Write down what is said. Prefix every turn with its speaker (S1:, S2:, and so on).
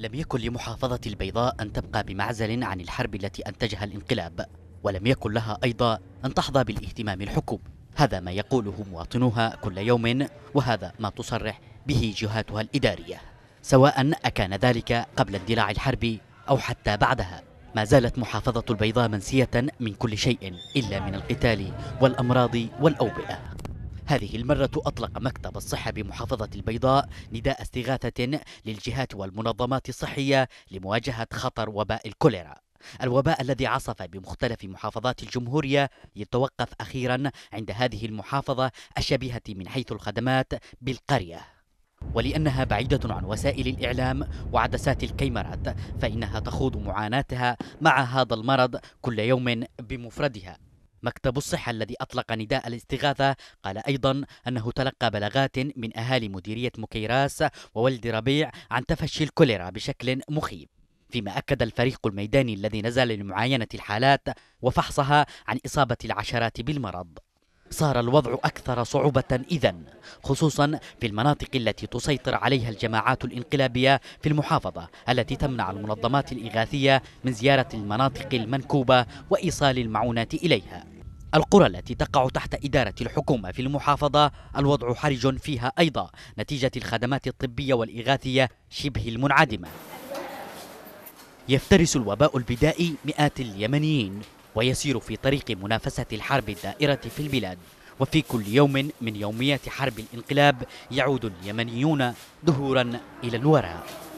S1: لم يكن لمحافظة البيضاء أن تبقى بمعزل عن الحرب التي أنتجها الانقلاب ولم يكن لها أيضا أن تحظى بالاهتمام الحكومي هذا ما يقوله مواطنوها كل يوم وهذا ما تصرح به جهاتها الإدارية سواء أكان ذلك قبل اندلاع الحرب أو حتى بعدها ما زالت محافظة البيضاء منسية من كل شيء إلا من القتال والأمراض والأوبئة هذه المرة أطلق مكتب الصحة بمحافظة البيضاء نداء استغاثة للجهات والمنظمات الصحية لمواجهة خطر وباء الكوليرا الوباء الذي عصف بمختلف محافظات الجمهورية يتوقف أخيرا عند هذه المحافظة الشبيهة من حيث الخدمات بالقرية ولأنها بعيدة عن وسائل الإعلام وعدسات الكاميرات فإنها تخوض معاناتها مع هذا المرض كل يوم بمفردها مكتب الصحة الذي أطلق نداء الاستغاثة قال أيضا أنه تلقى بلاغات من أهالي مديرية مكيراس وولد ربيع عن تفشي الكوليرا بشكل مخيف فيما أكد الفريق الميداني الذي نزل لمعاينة الحالات وفحصها عن إصابة العشرات بالمرض صار الوضع أكثر صعوبة إذا خصوصا في المناطق التي تسيطر عليها الجماعات الإنقلابية في المحافظة التي تمنع المنظمات الإغاثية من زيارة المناطق المنكوبة وإيصال المعونات إليها القرى التي تقع تحت إدارة الحكومة في المحافظة الوضع حرج فيها أيضا نتيجة الخدمات الطبية والإغاثية شبه المنعدمة يفترس الوباء البدائي مئات اليمنيين ويسير في طريق منافسة الحرب الدائرة في البلاد وفي كل يوم من يوميات حرب الانقلاب يعود اليمنيون دهورا إلى الوراء